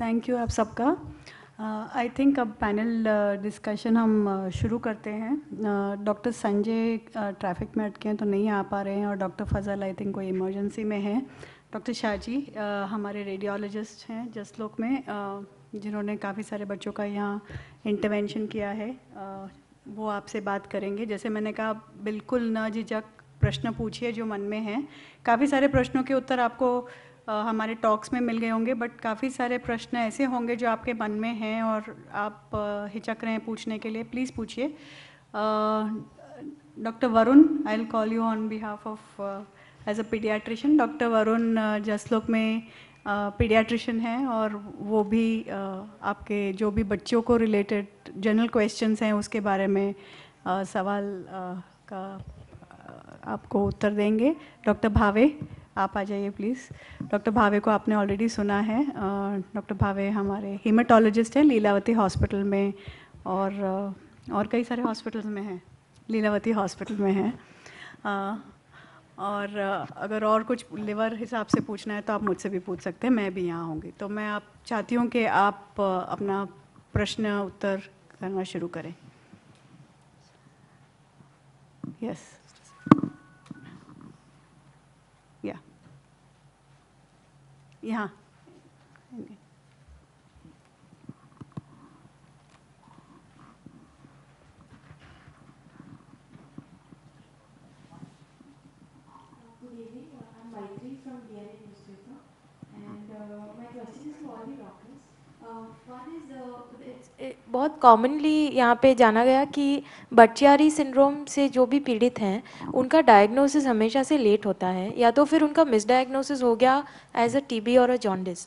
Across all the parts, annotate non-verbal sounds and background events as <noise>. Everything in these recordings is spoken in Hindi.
थैंक यू आप सबका आई uh, थिंक अब पैनल डिस्कशन uh, हम uh, शुरू करते हैं डॉक्टर संजय ट्रैफिक में अटके हैं तो नहीं आ पा रहे हैं और डॉक्टर फजल आई थिंक कोई इमरजेंसी में है डॉक्टर शाहजी हमारे रेडियोलॉजिस्ट हैं जसलोक में जिन्होंने काफ़ी सारे बच्चों का यहाँ इंटरवेंशन किया है वो आपसे बात करेंगे जैसे मैंने कहा बिल्कुल न झिझक प्रश्न पूछिए जो मन में हैं काफ़ी सारे प्रश्नों के उत्तर आपको हमारे टॉक्स में मिल गए होंगे बट काफ़ी सारे प्रश्न ऐसे होंगे जो आपके मन में हैं और आप हिचक रहे हैं पूछने के लिए प्लीज़ पूछिए doctor Varun I will call you on behalf of as a pediatrician doctor Varun Jaslok में पीडियाट्रिशन हैं और वो भी आपके जो भी बच्चों को रिलेटेड जनरल क्वेश्चंस हैं उसके बारे में सवाल का आपको उत्तर देंगे डॉक्टर भावे आप आ जाइए प्लीज़ डॉक्टर भावे को आपने ऑलरेडी सुना है डॉक्टर भावे हमारे हीमेटोलॉजिस्ट हैं लीलावती हॉस्पिटल में और और कई सारे हॉस्पिटल्स में हैं लीलावती हॉस्पिटल में हैं और अगर और कुछ लिवर हिसाब से पूछना है तो आप मुझसे भी पूछ सकते हैं मैं भी यहाँ होंगी तो मैं आप चाहती हूँ कि आप अपना प्रश्न उत्तर करना शुरू करें yes yes. Yeah. Uh, uh, बहुत कॉमनली यहाँ पे जाना गया कि बच्चियारी सिंड्रोम से जो भी पीड़ित हैं उनका डायग्नोसिस हमेशा से लेट होता है या तो फिर उनका मिसडायग्नोसिस हो गया एज अ टीबी और अ जॉन्डिस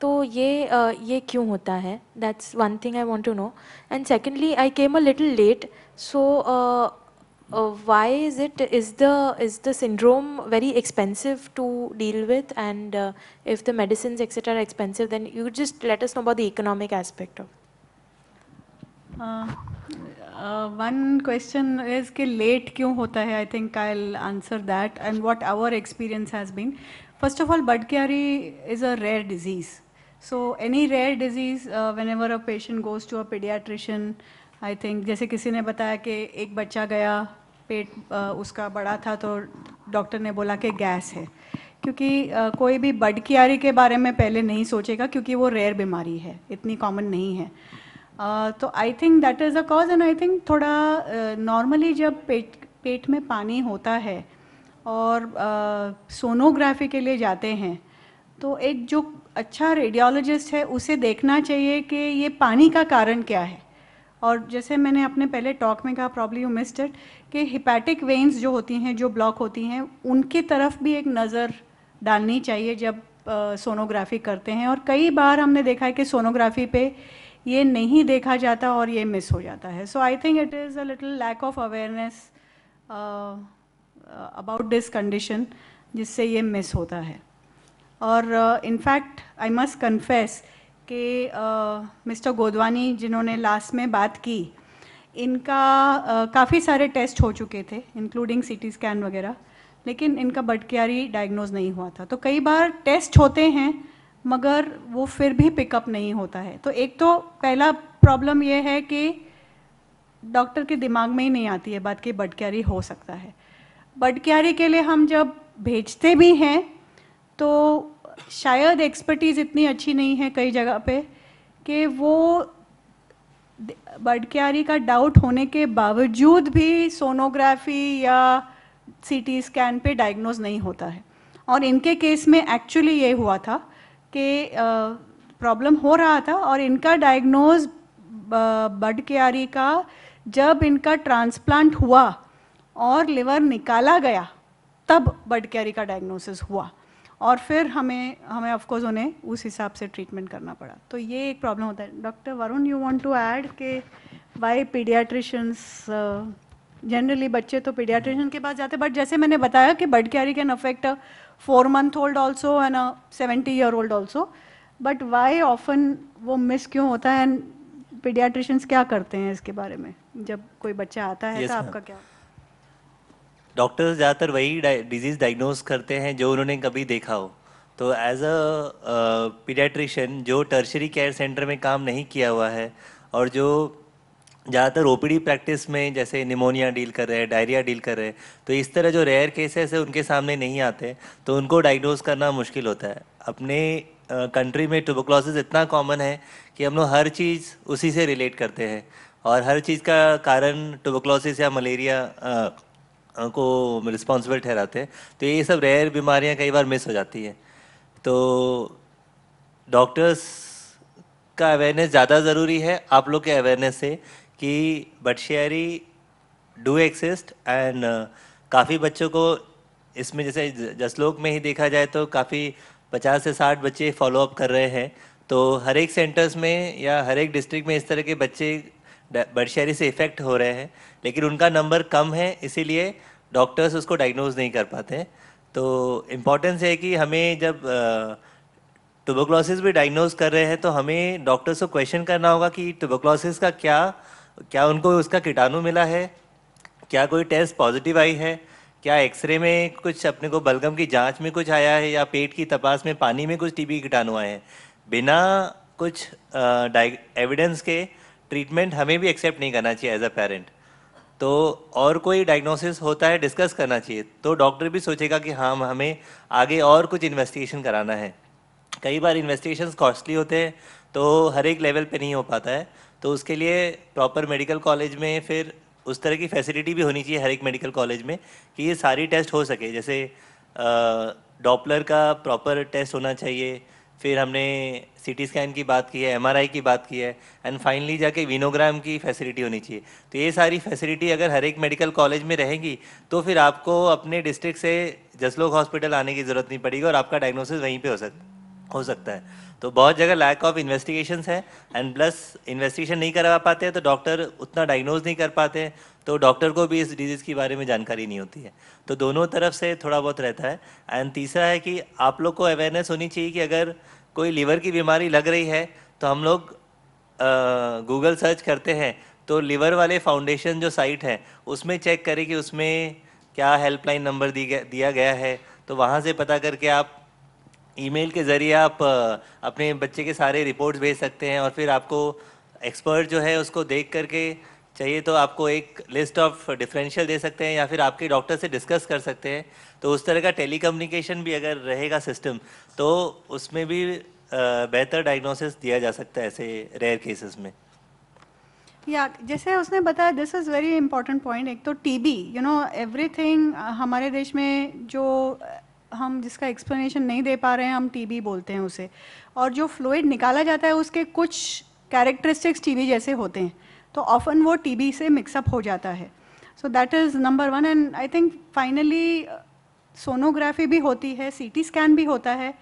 तो ये uh, ये क्यों होता है that's one thing I want to know and secondly I came a little late so uh, why is it is the is the syndrome very expensive to deal with and uh, if the medicines etc are expensive then you just let us know about the economic aspect of uh, uh, one question is कि late क्यों होता I think I'll answer that and what our experience has been. First of all, Badkiari is a rare disease. So any rare disease, uh, whenever a patient goes to a pediatrician, I think जैसे किसी ने बताया कि एक बच्चा गया पेट उसका बड़ा था तो डॉक्टर ने बोला कि गैस है क्योंकि कोई भी बड कियारी के बारे में पहले नहीं सोचेगा क्योंकि वो रेयर बीमारी है इतनी कॉमन नहीं है तो I think that is a cause and I think थोड़ा नॉर्मली जब पेट पेट में पानी होता है और सोनोग्राफी के लिए जाते हैं तो एक जो अच्छा रेडियोलॉजिस्ट है उसे देखना चाहिए कि ये पानी का कारण क्या है और जैसे मैंने अपने पहले टॉक में कहा प्रॉब्ली यू मिस्ड इट कि हिपैटिक वेन्स जो होती हैं जो ब्लॉक होती हैं उनकी तरफ भी एक नज़र डालनी चाहिए जब सोनोग्राफी करते हैं और कई बार हमने देखा है कि सोनोग्राफी पे ये नहीं देखा जाता और ये मिस हो जाता है so I think it is a little lack of awareness about this condition जिससे ये मिस होता है और इनफैक्ट आई मस्ट कन्फेस कि मिस्टर गोदवानी जिन्होंने लास्ट में बात की इनका काफ़ी सारे टेस्ट हो चुके थे इंक्लूडिंग सीटी स्कैन वगैरह लेकिन इनका बटकियारी डायग्नोज नहीं हुआ था तो कई बार टेस्ट होते हैं मगर वो फिर भी पिकअप नहीं होता है तो एक तो पहला प्रॉब्लम ये है कि डॉक्टर के दिमाग में ही नहीं आती है बात कि क्यारी हो सकता है क्यारी के लिए हम जब भेजते भी हैं तो शायद एक्सपर्टीज़ इतनी अच्छी नहीं है कई जगह पे कि वो क्यारी का डाउट होने के बावजूद भी सोनोग्राफी या सीटी स्कैन पे डायग्नोज नहीं होता है और इनके केस में एक्चुअली ये हुआ था कि प्रॉब्लम हो रहा था और इनका डायग्नोज क्यारी का जब इनका ट्रांसप्लांट हुआ और लिवर निकाला गया तब क्यारी का डायग्नोसिस हुआ और फिर हमें हमें ऑफकोर्स उन्हें उस हिसाब से ट्रीटमेंट करना पड़ा तो ये एक प्रॉब्लम होता है doctor Varun you want to add के बाय पीडियाट्रिशंस जनरली बच्चे तो पीडियाट्रिशन के पास जाते बट जैसे मैंने बताया कि Budd Chiari can affect four month old also and a seventy year old also but why often वो मिस क्यों होता है एंड पीडियाट्रिशंस क्या करते हैं इसके बारे में जब कोई बच्चा आता है yes, तो आपका क्या डॉक्टर ज़्यादातर वही डिजीज़ डायग्नोज करते हैं जो उन्होंने कभी देखा हो तो एज अ पीडियाट्रिशियन जो टर्शरी केयर सेंटर में काम नहीं किया हुआ है और जो ज़्यादातर ओपीडी प्रैक्टिस में जैसे निमोनिया डील कर रहे हैं डायरिया डील कर रहे हैं तो इस तरह जो रेयर केसेस है उनके सामने नहीं आते तो उनको डायग्नोज करना मुश्किल होता है अपने कंट्री में ट्यूबोक्लोसिस इतना कॉमन है कि हम लोग हर चीज़ उसी से रिलेट करते हैं और हर चीज़ का कारण ट्यूबोक्लोसिस या मलेरिया को रिस्पॉन्सिबल ठहराते हैं तो ये सब रेयर बीमारियां कई बार मिस हो जाती हैं तो डॉक्टर्स का अवेयरनेस ज़्यादा ज़रूरी है आप लोग के अवेयरनेस से कि Budd Chiari do exist and uh, काफ़ी बच्चों को इसमें जैसे जसलोक में ही देखा जाए तो काफ़ी पचास से साठ बच्चे फॉलोअप कर रहे हैं तो हर एक सेंटर्स में या हर एक डिस्ट्रिक्ट में इस तरह के बच्चे बर्शियरी से इफेक्ट हो रहे हैं लेकिन उनका नंबर कम है इसीलिए डॉक्टर्स उसको डायग्नोज नहीं कर पाते तो इम्पॉर्टेंस है कि हमें जब टुबोक्लोसिस भी डायग्नोज कर रहे हैं तो हमें डॉक्टर्स को क्वेश्चन करना होगा कि टुबोक्लोसिस का क्या क्या उनको उसका कीटाणु मिला है क्या कोई टेस्ट पॉजिटिव आई है क्या एक्सरे में कुछ अपने को बलगम की जांच में कुछ आया है या पेट की तपास में पानी में कुछ टीबी कीटाणु आए हैं बिना कुछ एविडेंस के ट्रीटमेंट हमें भी एक्सेप्ट नहीं करना चाहिए एज अ पेरेंट तो और कोई डायग्नोसिस होता है डिस्कस करना चाहिए तो डॉक्टर भी सोचेगा कि हाँ हमें आगे और कुछ इन्वेस्टिगेशन कराना है कई बार इन्वेस्टिगेशन कॉस्टली होते हैं तो हर एक लेवल पे नहीं हो पाता है तो उसके लिए प्रॉपर मेडिकल कॉलेज में फिर उस तरह की फैसिलिटी भी होनी चाहिए हर एक मेडिकल कॉलेज में कि ये सारी टेस्ट हो सके जैसे डॉपलर का प्रॉपर टेस्ट होना चाहिए फिर हमने सी टी स्कैन की बात की है एम की बात की है एंड फाइनली जाके विनोग्राम की फैसिलिटी होनी चाहिए तो ये सारी फैसिलिटी अगर हर एक मेडिकल कॉलेज में रहेगी तो फिर आपको अपने डिस्ट्रिक्ट से जसलोक हॉस्पिटल आने की ज़रूरत नहीं पड़ेगी और आपका डायग्नोसिस वहीं पर हो सक हो सकता है तो बहुत जगह लैक ऑफ इन्वेस्टिगेशन है एंड प्लस इन्वेस्टिगेशन नहीं करवा पाते तो डॉक्टर उतना डायग्नोज नहीं कर पाते तो डॉक्टर को भी इस डिजीज़ के बारे में जानकारी नहीं होती है तो दोनों तरफ से थोड़ा बहुत रहता है एंड तीसरा है कि आप लोग को अवेयरनेस होनी चाहिए कि अगर कोई लीवर की बीमारी लग रही है तो हम लोग गूगल सर्च करते हैं तो लीवर वाले फाउंडेशन जो साइट है उसमें चेक करें कि उसमें क्या हेल्पलाइन नंबर दिया गया है तो वहाँ से पता करके आप ईमेल के ज़रिए आप अपने बच्चे के सारे रिपोर्ट्स भेज सकते हैं और फिर आपको एक्सपर्ट जो है उसको देख करके चाहिए तो आपको एक लिस्ट ऑफ डिफरेंशियल दे सकते हैं या फिर आपके डॉक्टर से डिस्कस कर सकते हैं तो उस तरह का टेली भी अगर रहेगा सिस्टम तो उसमें भी बेहतर डायग्नोसिस दिया जा सकता है ऐसे रेयर केसेस में या जैसे उसने बताया this is very important point एक तो टीबी यू नो एवरीथिंग हमारे देश में जो हम जिसका एक्सप्लेनेशन नहीं दे पा रहे हैं हम टीबी बोलते हैं उसे और जो फ्लूड निकाला जाता है उसके कुछ कैरेक्टरिस्टिक्स टीबी जैसे होते हैं तो ऑफन वो टीबी से मिक्सअप हो जाता है so that is number one and I think finally sonography भी होती है सीटी स्कैन भी होता है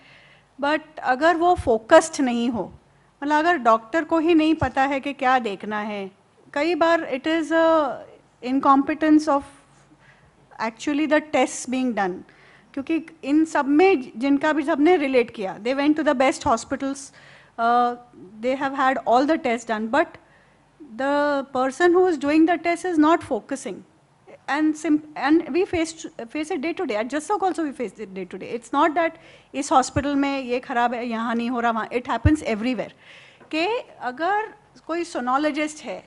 बट अगर वो फोकस्ड नहीं हो मतलब अगर डॉक्टर को ही नहीं पता है कि क्या देखना है कई बार it is incompetence of actually the test being done क्योंकि इन सब में जिनका भी सबने रिलेट किया they went to the best hospitals they have had all the test done but the person who is doing the test is not focusing and सिम and we face face it day to day just so also we face it day to day it's not that इस हॉस्पिटल में ये खराब है यहाँ नहीं हो रहा वहाँ इट हैपन्स एवरीवेयर के अगर कोई सोनोलॉजिस्ट है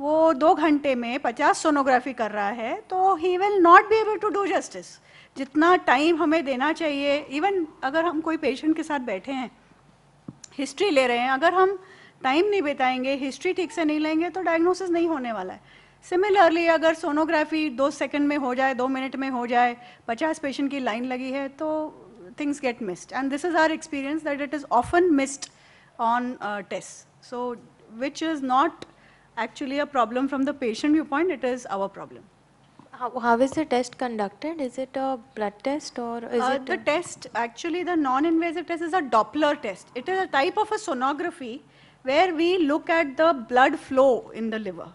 वो दो घंटे में पचास सोनोग्राफी कर रहा है तो he will not be able to do justice जितना टाइम हमें देना चाहिए इवन अगर हम कोई पेशेंट के साथ बैठे हैं हिस्ट्री ले रहे हैं अगर हम टाइम नहीं बिताएंगे हिस्ट्री ठीक से नहीं लेंगे तो डायग्नोसिस नहीं होने वाला है सिमिलरली अगर सोनोग्राफी दो सेकंड में हो जाए दो मिनट में हो जाए पचास पेशेंट की लाइन लगी है तो things get missed and this is our experience that it is often missed on test so which is not actually a problem from the patient view point it is our problem How, how is the test conducted? Is it a blood test or is uh, it? The test, actually, the non invasive test is a Doppler test. It is a type of a sonography where we look at the blood flow in the liver.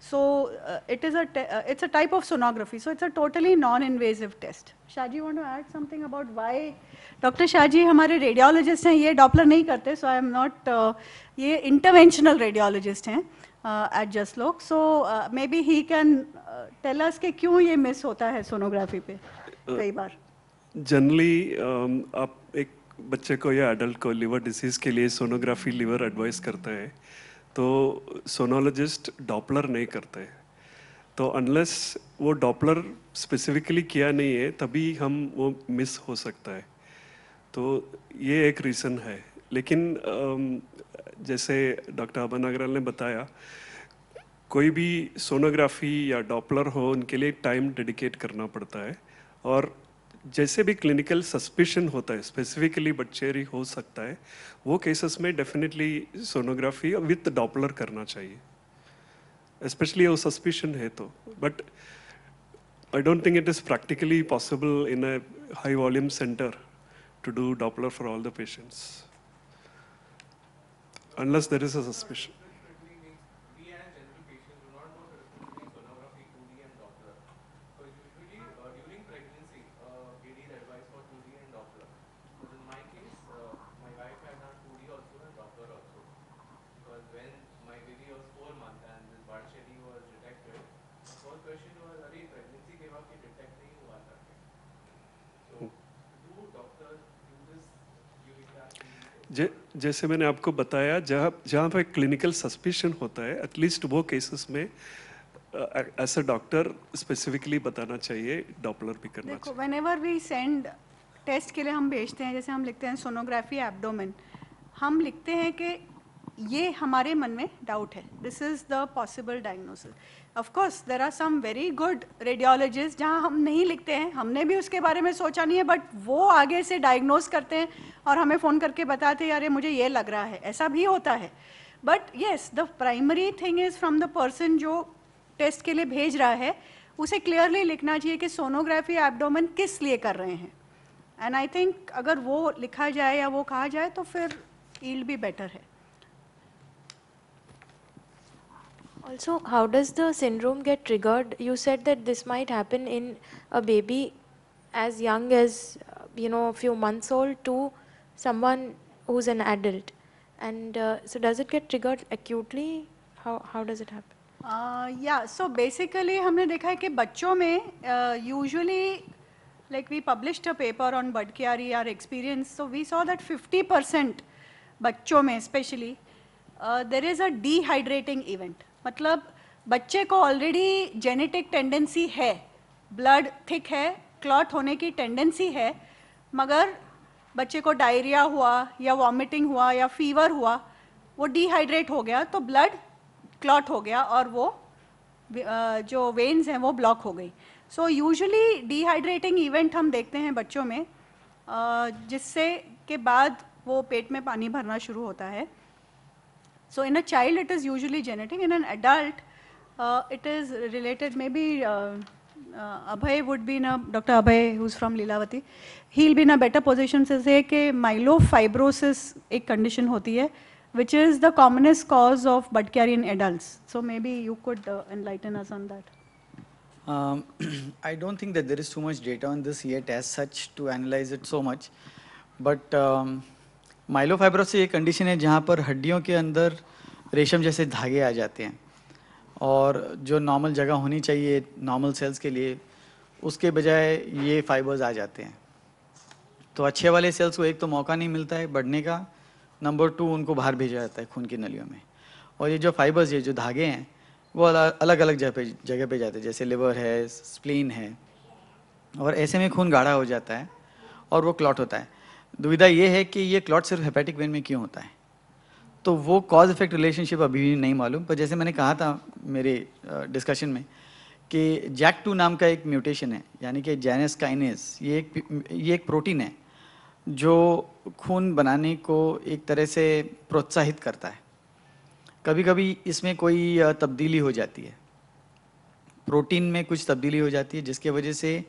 So uh, it is a uh, it's a type of sonography. So it's a totally non-invasive test. Shaji, you want to add something about why Dr. Shaji, our radiologists हैं ये Doppler नहीं करते, so I am not uh, ये interventional radiologist हैं. At Jaslok so maybe he can tell us कि क्यों ये मिस होता है सोनोग्राफी पे uh, कई बार जनरली um, आप एक बच्चे को या एडल्ट को लिवर डिसीज के लिए सोनोग्राफी लिवर एडवाइस करते हैं तो सोनोलॉजिस्ट डॉपलर नहीं करते तो अनलेस वो डॉपलर स्पेसिफिकली किया नहीं है तभी हम वो मिस हो सकता है तो ये एक रीज़न है लेकिन जैसे डॉक्टर अमन अग्रवाल ने बताया कोई भी सोनोग्राफी या डॉपलर हो उनके लिए टाइम डेडिकेट करना पड़ता है और जैसे भी क्लिनिकल सस्पेशन होता है स्पेसिफिकली बच्चेरी हो सकता है वो केसेस में डेफिनेटली सोनोग्राफी विथ डॉपलर करना चाहिए स्पेशली वो सस्पिशन है तो but I don't think it is practically possible in a high volume centre to do Doppler for all the patients unless there is a suspicion. जैसे मैंने आपको बताया जहाँ जहाँ पर क्लिनिकल सस्पिशन होता है एटलीस्ट वो केसेस में एज अ डॉक्टर स्पेसिफिकली बताना चाहिए डॉपलर भी करना देखो whenever we send test के लिए हम भेजते हैं जैसे हम लिखते हैं सोनोग्राफी एब्डोमेन हम लिखते हैं कि ये हमारे मन में डाउट है this is the possible diagnosis of course there are some very good radiologist जहाँ हम नहीं लिखते हैं हमने भी उसके बारे में सोचा नहीं है बट वो आगे से डायग्नोज करते हैं और हमें फ़ोन करके बताते हैं अरे मुझे ये लग रहा है ऐसा भी होता है but yes the primary thing is from the person जो टेस्ट के लिए भेज रहा है उसे क्लियरली लिखना चाहिए कि सोनोग्राफी एबडोमन किस लिए कर रहे हैं एंड आई थिंक अगर वो लिखा जाए या वो कहा जाए तो फिर ईल्ड भी बेटर है Also, how does the syndrome get triggered? You said that this might happen in a baby as young as, uh, you know, a few months old to someone who's an adult. And uh, so does it get triggered acutely? How, how does it happen? Uh, yeah, so basically, we have seen that in children, usually, like we published a paper on Budkiari, our experience, so we saw that 50% children especially, uh, there is a dehydrating event. मतलब बच्चे को ऑलरेडी जेनेटिक टेंडेंसी है ब्लड थिक है क्लॉट होने की टेंडेंसी है मगर बच्चे को डायरिया हुआ या वॉमिटिंग हुआ या फीवर हुआ वो डिहाइड्रेट हो गया तो ब्लड क्लॉट हो गया और वो जो वेन्स हैं वो ब्लॉक हो गई सो यूजुअली डिहाइड्रेटिंग इवेंट हम देखते हैं बच्चों में जिससे के बाद वो पेट में पानी भरना शुरू होता है So in a child, it is usually genetic. In an adult, uh, it is related maybe uh, uh, Abhay would be in a, Dr. Abhay, who's from Leelavati, he'll be in a better position to say that myelofibrosis a condition hoti hai, which is the commonest cause of budcari in adults. So maybe you could uh, enlighten us on that. Um, <clears throat> I don't think that there is too much data on this yet as such to analyze it so much. But um, माइलोफाइब्रोसिस एक कंडीशन है जहाँ पर हड्डियों के अंदर रेशम जैसे धागे आ जाते हैं और जो नॉर्मल जगह होनी चाहिए नॉर्मल सेल्स के लिए उसके बजाय ये फाइबर्स आ जाते हैं तो अच्छे वाले सेल्स को एक तो मौका नहीं मिलता है बढ़ने का नंबर टू उनको बाहर भेजा जाता है खून की नलियों में और ये जो फाइबर्स ये जो धागे हैं वो अलग अलग जगह पे जगह पे जाते हैं जैसे लिवर है स्प्लीन है और ऐसे में खून गाढ़ा हो जाता है और वो क्लॉट होता है दुविधा ये है कि ये क्लॉट सिर्फ हेपेटिक वेन में क्यों होता है तो वो कॉज इफेक्ट रिलेशनशिप अभी भी नहीं मालूम पर जैसे मैंने कहा था मेरे डिस्कशन में कि जैक टू नाम का एक म्यूटेशन है यानी कि जैनस काइनेस ये एक ये एक प्रोटीन है जो खून बनाने को एक तरह से प्रोत्साहित करता है कभी कभी इसमें कोई तब्दीली हो जाती है प्रोटीन में कुछ तब्दीली हो जाती है जिसके वजह से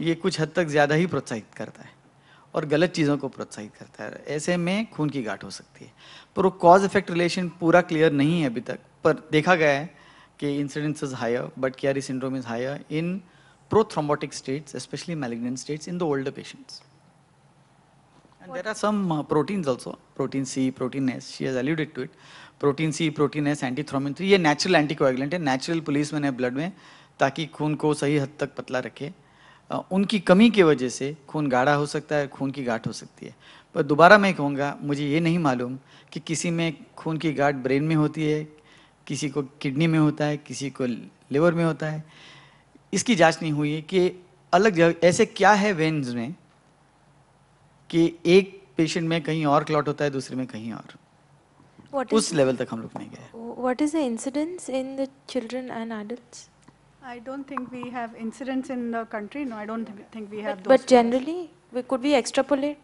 ये कुछ हद तक ज़्यादा ही प्रोत्साहित करता है और गलत चीज़ों को प्रोत्साहित करता है ऐसे में खून की गांठ हो सकती है पर वो कॉज इफेक्ट रिलेशन पूरा क्लियर नहीं है अभी तक पर देखा गया है कि incidence is higher Budd Chiari syndrome is higher in prothrombotic states specially malignant states in the old patients and there are some proteins also protein C protein S she as she to it protein C protein S antithrombin three ये नेचुरल एंटीकोएगुलेंट है नेचुरल पुलिस मैंने ब्लड में ताकि खून को सही हद तक पतला रखे उनकी कमी की वजह से खून गाढ़ा हो सकता है खून की गाठ हो सकती है पर दोबारा मैं कहूँगा मुझे ये नहीं मालूम कि किसी में खून की गाठ ब्रेन में होती है किसी को किडनी में होता है किसी को लिवर में होता है इसकी जांच नहीं हुई है कि अलग जगह ऐसे क्या है वेन्स में कि एक पेशेंट में कहीं और क्लॉट होता है दूसरे में कहीं और उस लेवल तक हम लोग नहीं गए what is the incidence in the children and adults I don't think we have incidents in the country. No, I don't th think we have but, those. But generally, we, could we extrapolate?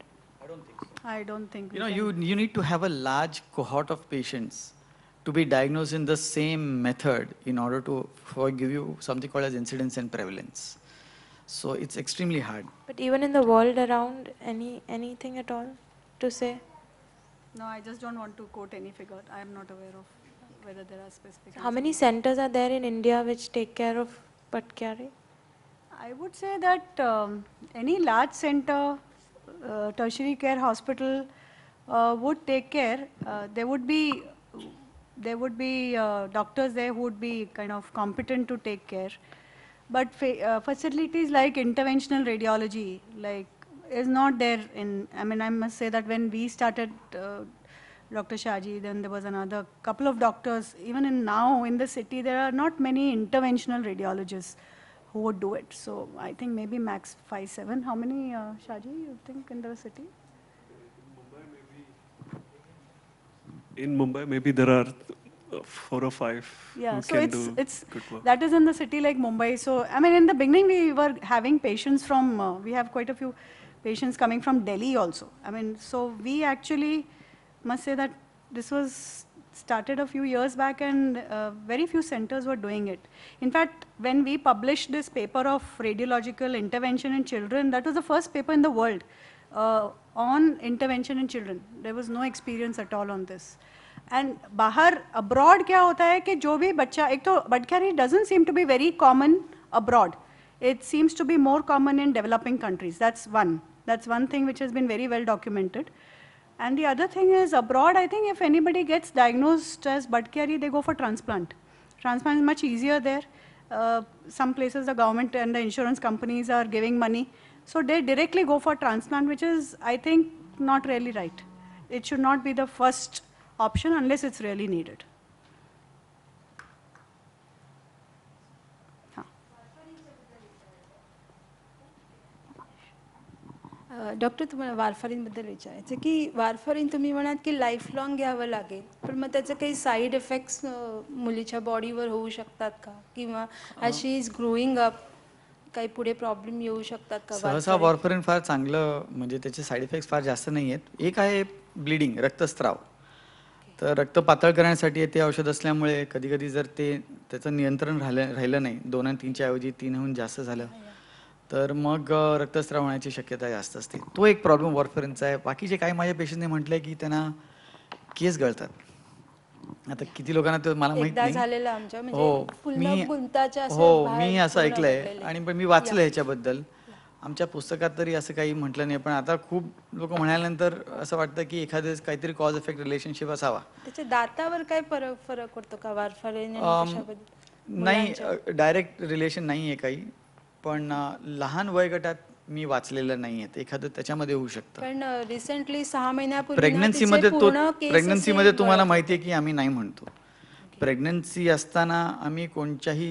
I don't think so. I don't think. You know, you you need to have a large cohort of patients to be diagnosed in the same method in order to give you something called as incidence and prevalence. So it's extremely hard. But even in the world around, any anything at all to say? No, I just don't want to quote any figure. I am not aware of whether there are specific. So how many centers are there in India which take care of Patkyari? I would say that um, any large center, uh, tertiary care hospital uh, would take care. Uh, there would be there would be uh, doctors there who would be kind of competent to take care. But uh, facilities like interventional radiology, like is not there in, I mean, I must say that when we started uh, Dr. Shaji, then there was another couple of doctors. Even in now in the city, there are not many interventional radiologists who would do it. So I think maybe max five, seven. How many, uh, Shaji, you think in the city? In Mumbai, maybe there are four or five. Yeah, so it's it's that is in the city like Mumbai. So I mean, in the beginning, we were having patients from uh, we have quite a few patients coming from Delhi also. I mean, so we actually must say that this was started a few years back and uh, very few centers were doing it. In fact, when we published this paper of radiological intervention in children, that was the first paper in the world uh, on intervention in children. There was no experience at all on this. And bahar, abroad kya hota hai ki jo bhi bacha, ek to badkhari doesn't seem to be very common abroad. It seems to be more common in developing countries. That's one. That's one thing which has been very well documented. And the other thing is abroad, I think if anybody gets diagnosed as bud carry, they go for transplant. Transplant is much easier there. Uh, some places the government and the insurance companies are giving money. So they directly go for transplant, which is, I think, not really right. It should not be the first option unless it's really needed. Doctor तुम्हाला वारफारीनबद्दल विचारायचं की वारफरीन तुम्ही म्हणाल की लाईफ लाँग घ्यावं लागेल पण मग त्याचे काही साईड इफेक्ट्स मुलीच्या बॉडीवर होऊ शकतात का किंवा अशी इज ग्रोइंग अप काही पुढे प्रॉब्लेम येऊ शकतात का सहसा फार चांगलं म्हणजे त्याचे साईड इफेक्ट्स फार जास्त नाही आहेत एक आहे ब्लीडिंग रक्तस्त्राव तर रक्त पातळ करण्यासाठी ते औषध असल्यामुळे कधी कधी जर ते त्याचं नियंत्रण राहिलं राहिलं नाही दोन तीनच्या ऐवजी तीनहून जास्त झालं तर मग रक्तस्राव होण्याची शक्यता जास्त असते तो एक प्रॉब्लेम वॉरफेरिनचा आहे बाकीचे काही माझ्या पेशंटने म्हटलंय की त्यांना केस गळतात आता किती लोकांना ते मला माहित नाही म्हणजे हो, हो मी हो मी असं ऐकलंय आणि पण मी वाचलं ह्याच्याबद्दल आमच्या पुस्तकात तरी असं काही म्हटलं नाही पण आता खूप लोक म्हणाल्यानंतर असं वाटतं की एखाद्या काहीतरी कॉज इफेक्ट रिलेशनशिप असावा त्याच्या दातावर काय फरक फरक पडतो का वारफारे नाही डायरेक्ट रिलेशन नाही आहे काही पण लहान वयगटात मी वाचलेलं नाहीये एखादं त्याच्यामध्ये होऊ शकतं पण रिसेंटली सहा महिन्यापूर्वी प्रेग्नन्सी मध्ये तो प्रेग्नन्सी मध्ये तुम्हाला माहिती आहे की आम्ही नाही म्हणतो प्रेग्नन्सी असताना आम्ही कोणत्याही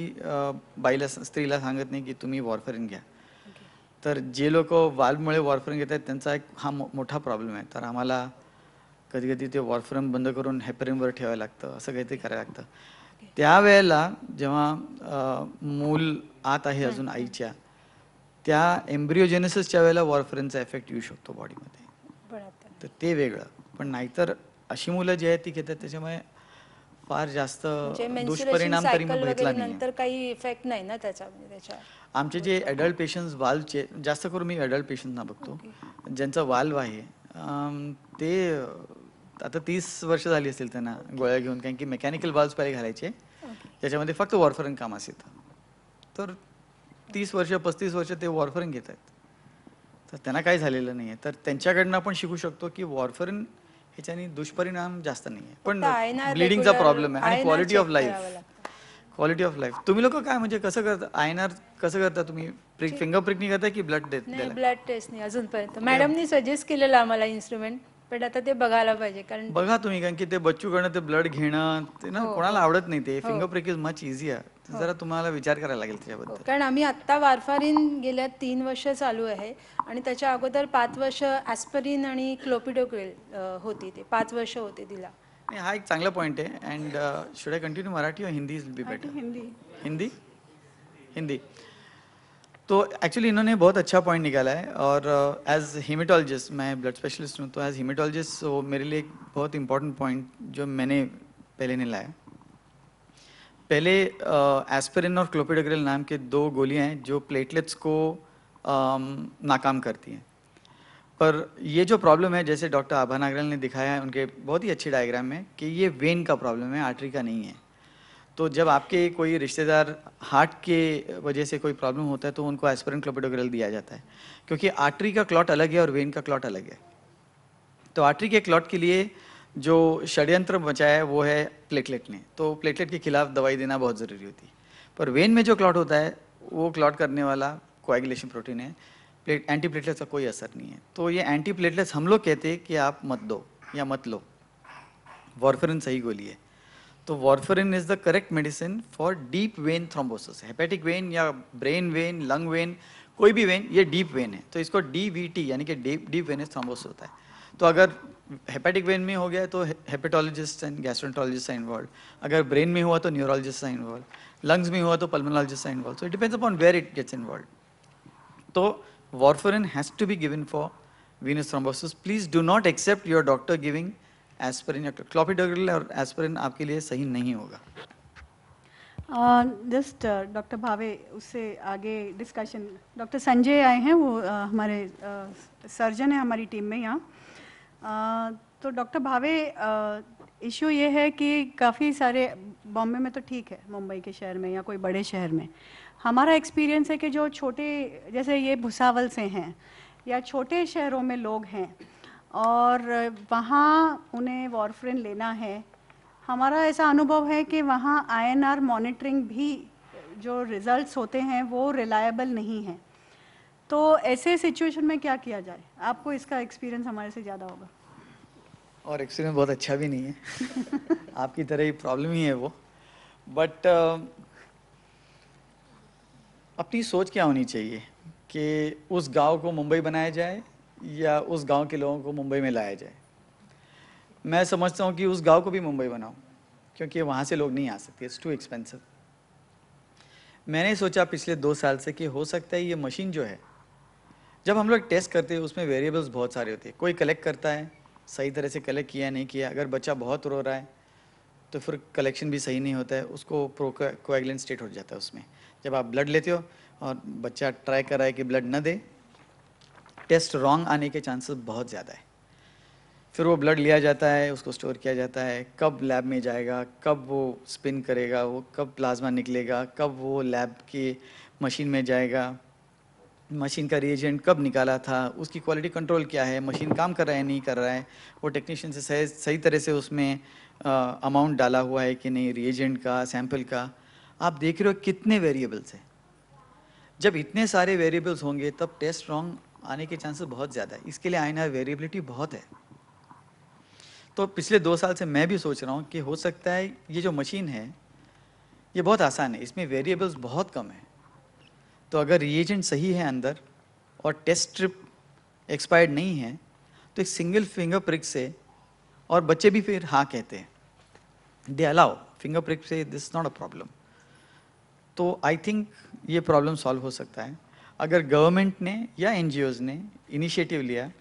बाईला स्त्रीला सांगत नाही की तुम्ही वॉरफरिन घ्या तर जे लोक वाल्वमुळे वॉरफरिन घेतात त्यांचा एक हा मोठा प्रॉब्लेम आहे तर आम्हाला कधी कधी ते वॉरफेरिन बंद करून हेपरिनवर ठेवायला लागतं असं काहीतरी करायला लागतं त्यावेळेला जेव्हा मूल आत आहे अजून आईच्या त्या एम्ब्रिओजेनेसिसच्या वेळेला वॉरफरनचा इफेक्ट येऊ शकतो बॉडीमध्ये तर ते वेगळं पण नाहीतर अशी मुलं जी आहेत ती घेतात त्याच्यामुळे फार जास्त म्हणजे दुष्परिणाम तरी मी बघितला नंतर काही इफेक्ट नाही ना त्याच्या आमचे जे ॲडल्ट पेशंट्स वाल्वचे जास्त करून मी ॲडल्ट पेशंटना बघतो ज्यांचा वाल्व आहे ते आता तीस वर्ष झाली असतील त्यांना गोळ्या घेऊन कारण की मेकॅनिकल बाल्स पहिले घालायचे त्याच्यामध्ये फक्त वॉरफरन काम असेल तर तीस वर्ष पस्तीस वर्ष ते वॉरफरन घेत आहेत तर त्यांना काही झालेलं नाही आहे तर त्यांच्याकडनं आपण शिकू शकतो की वॉरफरन ह्याच्याने दुष्परिणाम जास्त नाही आहे पण ब्लिडिंगचा प्रॉब्लेम आहे आणि quality of life quality of life तुम्ही लोक काय म्हणजे कसं करता आय एन आर कसं करता तुम्ही फिंगर नाही करता की ब्लड टेस्ट ब्लड टेस्ट नाही अजूनपर्यंत मॅडमनी सजेस्ट केलेलं आम्हाला इन्स्ट्रुमेंट पण आता ते बघायला पाहिजे कारण बघा तुम्ही कारण की ते बच्चू करणं ते ब्लड घेणं ते ना हो. कोणाला आवडत नाही ते finger prick is much easy आहे जरा तुम्हाला विचार करायला लागेल त्याच्याबद्दल हो, कारण आम्ही आत्ता वारफारीन गेल्या तीन वर्ष चालू आहे आणि त्याच्या अगोदर पाच वर्ष ॲस्परिन आणि क्लोपिडोक्विल होती ते पाच वर्ष होते तिला हा एक चांगला पॉईंट आहे and should I continue Marathi Hindi will be better Hindi Hindi Hindi तो एक्चुअली इन्होंने बहुत अच्छा पॉइंट निकाला है और एज uh, हीमेटोलॉजिस्ट मैं ब्लड स्पेशलिस्ट हूँ तो एज हीमेटोलॉजिस्ट वो मेरे लिए एक बहुत इंपॉर्टेंट पॉइंट जो मैंने पहले नहीं लाया पहले एस्पिरिन uh, और क्लोपिडोग्रिल नाम के दो गोलियाँ हैं जो प्लेटलेट्स को uh, नाकाम करती हैं पर ये जो प्रॉब्लम है जैसे डॉक्टर आभा नागरल ने दिखाया है उनके बहुत ही अच्छे डायग्राम में कि ये वेन का प्रॉब्लम है आर्टरी का नहीं है तो जब आपके कोई रिश्तेदार हार्ट के वजह से कोई प्रॉब्लम होता है तो उनको एस्पिरिन क्लोपिडोग्रल दिया जाता है क्योंकि आर्टरी का क्लॉट अलग है और वेन का क्लॉट अलग है तो आर्टरी के क्लॉट के लिए जो षड्यंत्र बचा है वो है प्लेटलेट ने तो प्लेटलेट के खिलाफ दवाई देना बहुत ज़रूरी होती है पर वेन में जो क्लॉट होता है वो क्लॉट करने वाला कोएगुलेशन प्रोटीन है प्लेट एंटी प्लेटलेट्स का कोई असर नहीं है तो ये एंटी प्लेटलेट्स हम लोग कहते हैं कि आप मत दो या मत लो वॉरफेरिन सही गोली है तो warfarin is the correct medicine for deep vein thrombosis hepatic vein या ब्रेन वेन लंग वेन कोई भी वेन ये डीप वेन है तो इसको डी यानी कि डीप डीप वेन थ्रोम्बोस होता है तो अगर हेपेटिक वेन में हो गया तो hepatologist and gastroenterologist are involve अगर ब्रेन में हुआ तो न्यूरोलॉजिस्ट आर इन्वॉल्व लंग्स में हुआ तो pulmonologist are involve so it depends upon where it gets involve तो warfarin has to be given for venous thrombosis please do not accept your doctor giving aspirin या क्लोपिडाग्रिल और एस्परिन आपके लिए सही नहीं होगा जस्ट डॉक्टर भावे उससे आगे डिस्कशन डॉक्टर संजय आए हैं वो uh, हमारे uh, सर्जन है हमारी टीम में यहाँ uh, तो डॉक्टर भावे इशू ये है कि काफ़ी सारे बॉम्बे में तो ठीक है मुंबई के शहर में या कोई बड़े शहर में हमारा एक्सपीरियंस है कि जो छोटे जैसे ये भुसावल से हैं या छोटे शहरों में लोग हैं और वहाँ उन्हें वॉरफ्रेन लेना है हमारा ऐसा अनुभव है कि वहाँ आईएनआर मॉनिटरिंग भी जो रिजल्ट्स होते हैं वो रिलायबल नहीं है तो ऐसे सिचुएशन में क्या किया जाए आपको इसका एक्सपीरियंस हमारे से ज़्यादा होगा और एक्सपीरियंस बहुत अच्छा भी नहीं है <laughs> आपकी तरह ही प्रॉब्लम ही है वो बट uh, अपनी सोच क्या होनी चाहिए कि उस गांव को मुंबई बनाया जाए या उस गांव के लोगों को मुंबई में लाया जाए मैं समझता हूँ कि उस गांव को भी मुंबई बनाऊँ क्योंकि वहाँ से लोग नहीं आ सकते इट्स टू एक्सपेंसिव मैंने सोचा पिछले दो साल से कि हो सकता है ये मशीन जो है जब हम लोग टेस्ट करते हैं उसमें वेरिएबल्स बहुत सारे होते हैं कोई कलेक्ट करता है सही तरह से कलेक्ट किया नहीं किया अगर बच्चा बहुत रो रहा है तो फिर कलेक्शन भी सही नहीं होता है उसको प्रो स्टेट हो जाता है उसमें जब आप ब्लड लेते हो और बच्चा ट्राई कर रहा है कि ब्लड ना दे टेस्ट रॉन्ग आने के चांसेस बहुत ज़्यादा है फिर वो ब्लड लिया जाता है उसको स्टोर किया जाता है कब लैब में जाएगा कब वो स्पिन करेगा वो कब प्लाज्मा निकलेगा कब वो लैब के मशीन में जाएगा मशीन का रिएजेंट कब निकाला था उसकी क्वालिटी कंट्रोल क्या है मशीन काम कर रहा है नहीं कर रहा है वो टेक्नीशियन से सही सही तरह से उसमें अमाउंट डाला हुआ है कि नहीं रिएजेंट का सैम्पल का आप देख रहे हो कितने वेरिएबल्स हैं जब इतने सारे वेरिएबल्स होंगे तब टेस्ट रॉन्ग आने के चांसेस बहुत ज़्यादा है इसके लिए आईना वेरिएबिलिटी बहुत है तो पिछले दो साल से मैं भी सोच रहा हूँ कि हो सकता है ये जो मशीन है ये बहुत आसान है इसमें वेरिएबल्स बहुत कम है तो अगर रिएजेंट सही है अंदर और टेस्ट ट्रिप एक्सपायर्ड नहीं है तो एक सिंगल फिंगर प्रिक से और बच्चे भी फिर हाँ कहते हैं दे अलाउ फिंगर प्रिक से दिस नॉट अ प्रॉब्लम तो आई थिंक ये प्रॉब्लम सॉल्व हो सकता है अगर गवर्नमेंट ने या एन ने इनिशिएटिव लिया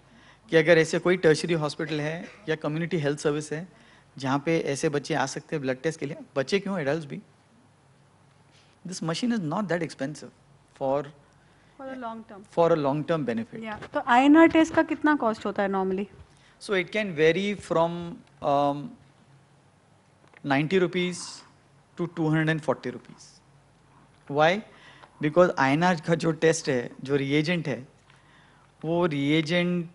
कि अगर ऐसे कोई टर्शरी हॉस्पिटल है या कम्युनिटी हेल्थ सर्विस है जहाँ पे ऐसे बच्चे आ सकते हैं ब्लड टेस्ट के लिए बच्चे क्यों एडल्ट भी this machine is not that expensive for for a long term benefit तो आई टेस्ट का कितना कॉस्ट होता है normally so it can vary from ninety rupees to two hundred and forty rupees why because INR का जो टेस्ट है जो रिएजेंट है वो रिएजेंट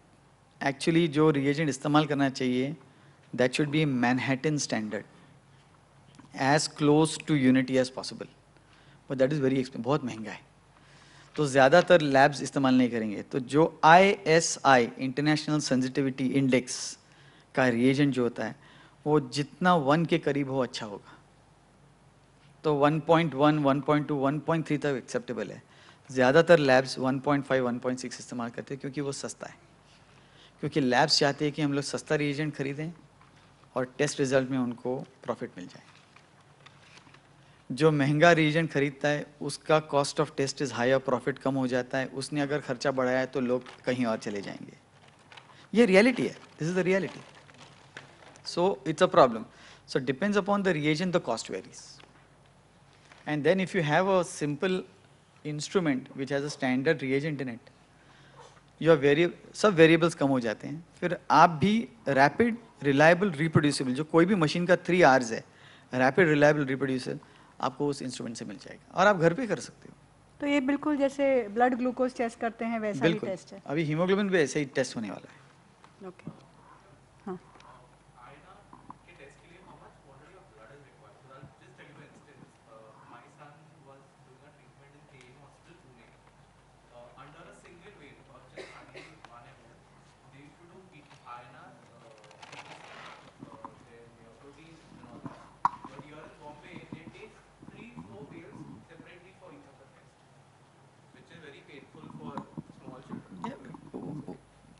एक्चुअली जो रिएजेंट इस्तेमाल करना चाहिए that should be Manhattan standard as close to unity as possible but that is very expense बहुत महंगा है तो ज़्यादातर लैब्स इस्तेमाल नहीं करेंगे तो जो I S I international sensitivity index का रिएजेंट जो होता है वो जितना वन के करीब हो अच्छा होगा तो 1.1, 1.2, 1.3 तक एक्सेप्टेबल है ज़्यादातर लैब्स 1.5, 1.6 इस्तेमाल करते हैं क्योंकि वो सस्ता है क्योंकि लैब्स चाहते हैं कि हम लोग सस्ता रिएजेंट खरीदें और टेस्ट रिजल्ट में उनको प्रॉफिट मिल जाए जो महंगा रिएजेंट खरीदता है उसका cost of test is high और प्रॉफिट कम हो जाता है उसने अगर खर्चा बढ़ाया है तो लोग कहीं और चले जाएंगे ये रियलिटी है this is the reality so it's a problem so depends upon the reagent the cost varies And then if you have a simple instrument which has a standard reagent in it, your variable सब वेरिएबल्स कम हो जाते हैं फिर आप भी रैपिड रिलायबल रिप्रोड्यूसिबल जो कोई भी मशीन का थ्री आर्स है रैपिड रिलायबल रिप्रोड्यूसिबल आपको उस इंस्ट्रूमेंट से मिल जाएगा और आप घर पे कर सकते हो तो ये बिल्कुल जैसे ब्लड ग्लूकोज टेस्ट करते हैं वैसा ही टेस्ट है अभी हीमोग्लोबिन भी ऐसे ही टेस्ट होने वाला है okay okay.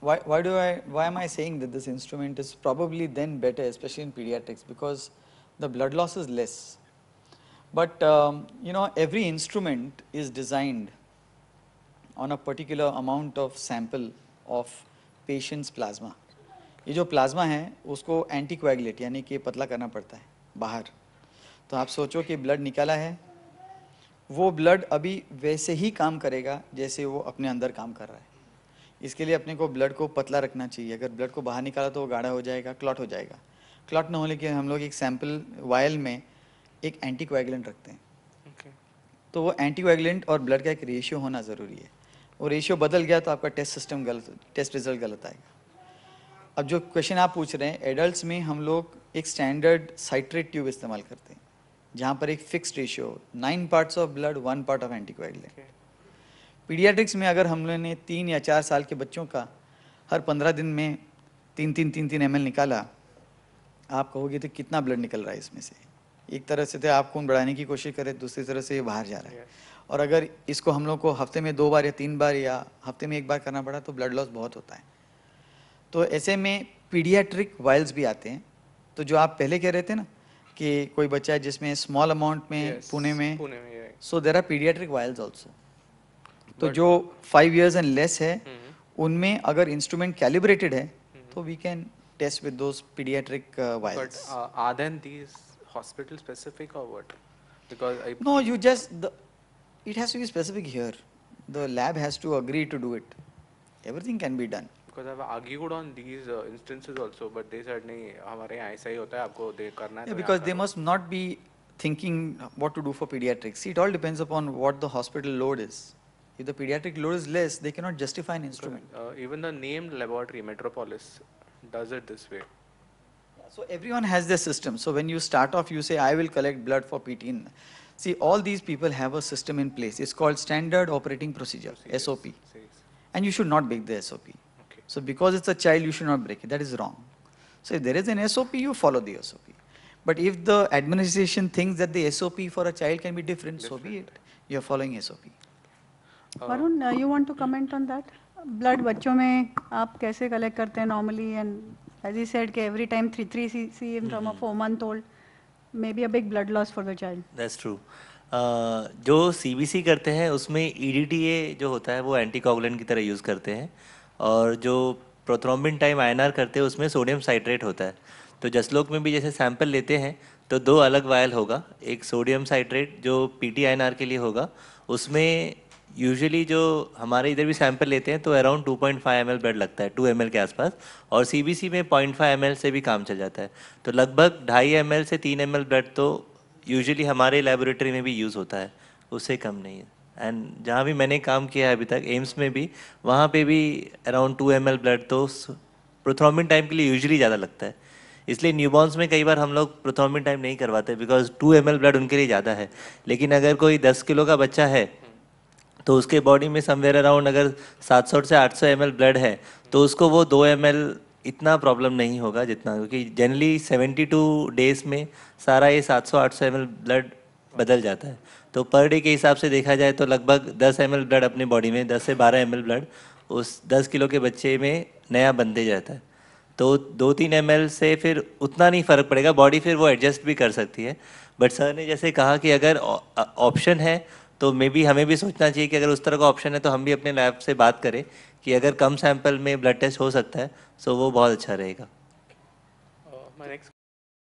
why, why do I, why am I saying that this instrument is probably then better, especially in pediatrics, because the blood loss is less. But um, you know, every instrument is designed on a particular amount of sample of patient's plasma. ये जो प्लाज्मा है उसको एंटीकोएगुलेट यानी कि पतला करना पड़ता है बाहर तो आप सोचो कि blood निकाला है वो blood अभी वैसे ही काम करेगा जैसे वो अपने अंदर काम कर रहा है इसके लिए अपने को ब्लड को पतला रखना चाहिए अगर ब्लड को बाहर निकाला तो वो गाढ़ा हो जाएगा क्लॉट हो जाएगा क्लॉट ना होने के हम लोग एक सैंपल वायल में एक एंटीकोएगुलेंट रखते हैं तो वो एंटीकोएगुलेंट और ब्लड का एक रेशियो होना ज़रूरी है वो रेशियो बदल गया तो आपका टेस्ट सिस्टम गलत टेस्ट रिजल्ट गलत आएगा अब जो क्वेश्चन आप पूछ रहे हैं एडल्ट में हम लोग एक स्टैंडर्ड साइट्रेट ट्यूब इस्तेमाल करते हैं जहाँ पर एक fix ratio nine parts of blood one part of anticoagulant paediatrics में अगर हम लोगों ने तीन या चार साल के बच्चों का हर पंद्रह दिन में तीन तीन तीन तीन एम निकाला आप कहोगे तो कितना ब्लड निकल रहा है इसमें से एक तरह से तो आप खून बढ़ाने की कोशिश करें दूसरी तरह से ये बाहर जा रहा है और अगर इसको हम लोग को हफ्ते में दो बार या तीन बार या हफ्ते में एक बार करना पड़ा तो ब्लड लॉस बहुत होता है तो ऐसे में पीडियाट्रिक वायल्स भी आते हैं तो जो आप पहले कह रहे थे ना कि कोई बच्चा है जिसमें स्मॉल अमाउंट में yes, पुणे में so there are paediatric vials also तो जो फाइव ईयर्स एंड लेस है mm-hmm. उनमें अगर इंस्ट्रूमेंट कैलिब्रेटेड है mm-hmm. तो we can test with those paediatric vials are then these hospital specific और what because no you just the it has to be specific here the lab has to agree to do it everything can be done because I have argued on these instances also but they said नहीं हमारे यहां ऐसा ही होता है आपको दे करना है because they must not be thinking what to do for paediatrics it all depends upon what the hospital load is If the pediatric load is less, they cannot justify an instrument. Uh, even the named laboratory, Metropolis, does it this way. So everyone has their system. So when you start off, you say, I will collect blood for PTN. See, all these people have a system in place. It's called Standard Operating Procedure, Procedures. SOP. And you should not break the SOP. Okay. So because it's a child, you should not break it. That is wrong. So if there is an SOP, you follow the SOP. But if the administration thinks that the SOP for a child can be different, different. so be it. You're following SOP. Varun you want to comment on that blood बच्चों में आप कैसे कलेक्ट करते हैं normally and as he said के every time three three C C from a four month old may be a big blood loss for the child that's true जो सी करते हैं उसमें ई e जो होता है वो एंटीकॉगुलेंट की तरह यूज़ करते हैं और जो प्रोथ्रोम्बिन टाइम आयनार करते हैं उसमें सोडियम साइट्रेट होता है तो जसलोक में भी जैसे सैंपल लेते हैं तो दो अलग वायल होगा एक सोडियम साइट्रेट जो पीटी आयनार के लिए होगा उसमें यूजुअली जो हमारे इधर भी सैंपल लेते हैं तो अराउंड 2.5 पॉइंट बेड लगता है 2 एम के आसपास और सीबीसी में 0.5 एम से भी काम चल जाता है तो लगभग ढाई एम से तीन एम बेड तो यूजुअली हमारे लेबोरेटरी में भी यूज़ होता है उससे कम नहीं है एंड जहाँ भी मैंने काम किया है अभी तक एम्स में भी वहाँ पे भी अराउंड टू एम ब्लड तो प्रोथ्रॉमिन टाइम के लिए यूजली ज़्यादा लगता है इसलिए न्यूबॉर्न्स में कई बार हम लोग प्रोथ्रोमिन टाइम नहीं करवाते बिकॉज टू एम ब्लड उनके लिए ज़्यादा है लेकिन अगर कोई दस किलो का बच्चा है तो उसके बॉडी में समवेयर अराउंड अगर 700 से 800 एम ब्लड है तो उसको वो 2 एम इतना प्रॉब्लम नहीं होगा जितना क्योंकि जनरली 72 डेज में सारा ये 700 सौ एम ब्लड बदल जाता है तो पर डे के हिसाब से देखा जाए तो लगभग 10 एम ब्लड अपनी बॉडी में 10 से 12 एम ब्लड उस 10 किलो के बच्चे में नया बनते जाता है तो दो तीन एम से फिर उतना नहीं फ़र्क पड़ेगा बॉडी फिर वो एडजस्ट भी कर सकती है बट सर ने जैसे कहा कि अगर ऑप्शन है तो मे बी हमें भी सोचना चाहिए कि अगर उस तरह का ऑप्शन है तो हम भी अपने लैब से बात करें कि अगर कम सैंपल में ब्लड टेस्ट हो सकता है सो वो बहुत अच्छा रहेगा uh,